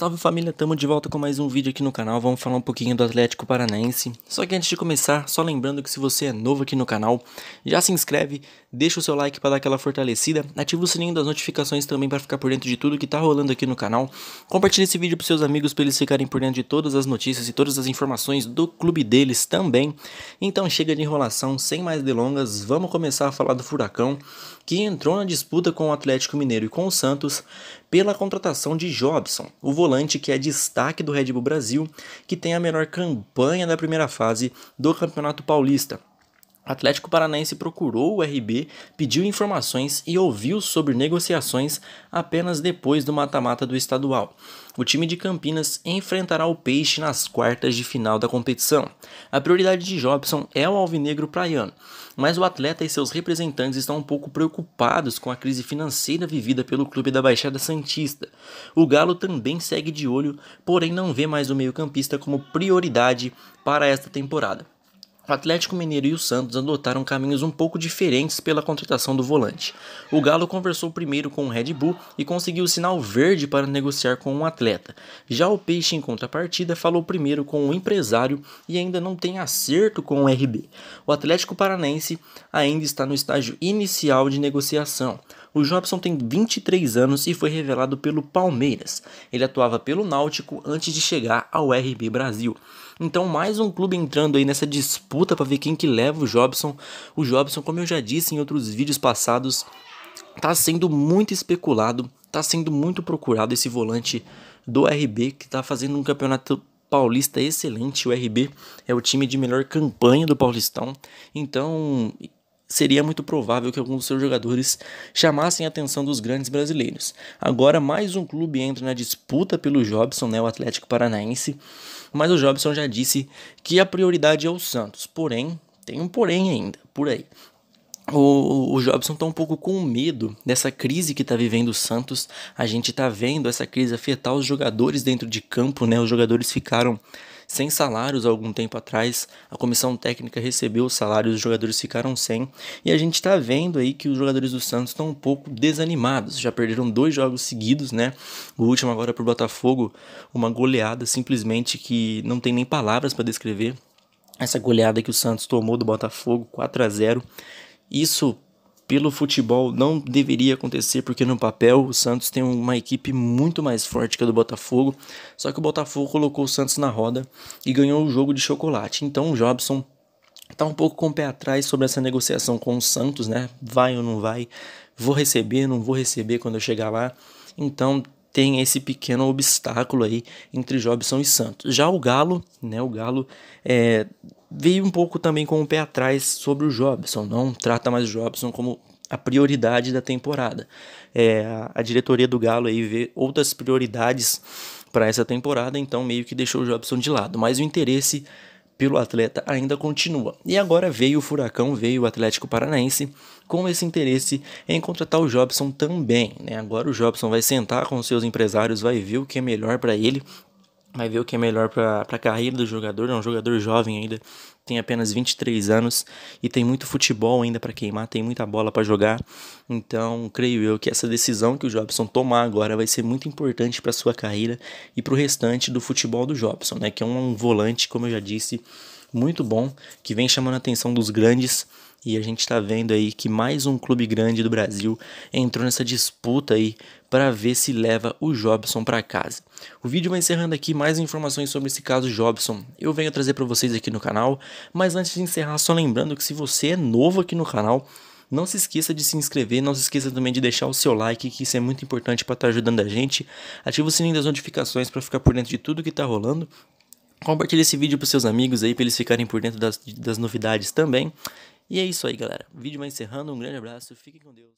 Salve família, tamo de volta com mais um vídeo aqui no canal, vamos falar um pouquinho do Atlético Paranaense. Só que antes de começar, só lembrando que se você é novo aqui no canal, já se inscreve, deixa o seu like para dar aquela fortalecida, ativa o sininho das notificações também para ficar por dentro de tudo que tá rolando aqui no canal, compartilha esse vídeo para seus amigos para eles ficarem por dentro de todas as notícias e todas as informações do clube deles também. Então chega de enrolação, sem mais delongas, vamos começar a falar do Furacão, que entrou na disputa com o Atlético Mineiro e com o Santos pela contratação de Jobson, o volante que é destaque do Red Bull Brasil, que tem a melhor campanha da primeira fase do Campeonato Paulista. Atlético Paranaense procurou o RB, pediu informações e ouviu sobre negociações apenas depois do mata-mata do estadual. O time de Campinas enfrentará o Peixe nas quartas de final da competição. A prioridade de Jobson é o alvinegro praiano, mas o atleta e seus representantes estão um pouco preocupados com a crise financeira vivida pelo clube da Baixada Santista. O Galo também segue de olho, porém não vê mais o meio-campista como prioridade para esta temporada. O Atlético Mineiro e o Santos adotaram caminhos um pouco diferentes pela contratação do volante. O Galo conversou primeiro com o Red Bull e conseguiu o sinal verde para negociar com um atleta. Já o Peixe, em contrapartida, falou primeiro com o empresário e ainda não tem acerto com o RB. O Atlético Paranaense ainda está no estágio inicial de negociação. O Jobson tem 23 anos e foi revelado pelo Palmeiras. Ele atuava pelo Náutico antes de chegar ao RB Brasil. Então, mais um clube entrando aí nessa disputa para ver quem que leva o Jobson. O Jobson, como eu já disse em outros vídeos passados, tá sendo muito especulado, tá sendo muito procurado esse volante do RB que tá fazendo um campeonato paulista excelente. O RB é o time de melhor campanha do Paulistão. Então, seria muito provável que alguns dos seus jogadores chamassem a atenção dos grandes brasileiros. Agora, mais um clube entra na disputa pelo Jobson, né, o Atlético Paranaense, mas o Jobson já disse que a prioridade é o Santos. Porém, tem um porém ainda por aí. O, o Jobson está um pouco com medo dessa crise que está vivendo o Santos. A gente está vendo essa crise afetar os jogadores dentro de campo, né? Os jogadores ficaram sem salários há algum tempo atrás. A comissão técnica recebeu o salário, os jogadores ficaram sem. E a gente está vendo aí que os jogadores do Santos estão um pouco desanimados. Já perderam dois jogos seguidos, né? O último agora para o Botafogo, uma goleada simplesmente que não tem nem palavras para descrever. Essa goleada que o Santos tomou do Botafogo, 4 a 0. Isso pelo futebol não deveria acontecer, porque no papel o Santos tem uma equipe muito mais forte que a do Botafogo. Só que o Botafogo colocou o Santos na roda e ganhou o jogo de chocolate. Então o Jobson tá um pouco com o pé atrás sobre essa negociação com o Santos, né? Vai ou não vai? Vou receber, não vou receber quando eu chegar lá. Então tem esse pequeno obstáculo aí entre Jobson e Santos. Já o Galo, né, o Galo é, veio um pouco também com o pé atrás sobre o Jobson, não trata mais o Jobson como a prioridade da temporada. É, a diretoria do Galo aí vê outras prioridades para essa temporada, então meio que deixou o Jobson de lado, mas o interesse pelo atleta ainda continua. E agora veio o Furacão, veio o Atlético Paranaense com esse interesse em contratar o Jobson também. Né? Agora o Jobson vai sentar com seus empresários, vai ver o que é melhor para ele vai ver o que é melhor para a carreira do jogador. É um jogador jovem ainda, tem apenas 23 anos e tem muito futebol ainda para queimar, tem muita bola para jogar. Então, creio eu que essa decisão que o Jobson tomar agora vai ser muito importante para sua carreira e para o restante do futebol do Jobson, né? Que é um volante, como eu já disse, muito bom que vem chamando a atenção dos grandes. E a gente está vendo aí que mais um clube grande do Brasil entrou nessa disputa aí para ver se leva o Jobson para casa. O vídeo vai encerrando aqui mais informações sobre esse caso Jobson. Eu venho trazer para vocês aqui no canal, mas antes de encerrar, só lembrando que se você é novo aqui no canal, não se esqueça de se inscrever, não se esqueça também de deixar o seu like, que isso é muito importante para estar tá ajudando a gente. Ativa o sininho das notificações para ficar por dentro de tudo que está rolando Compartilhe esse vídeo para seus amigos aí, para eles ficarem por dentro das, das novidades também. E é isso aí, galera. O vídeo vai encerrando. Um grande abraço. Fiquem com Deus.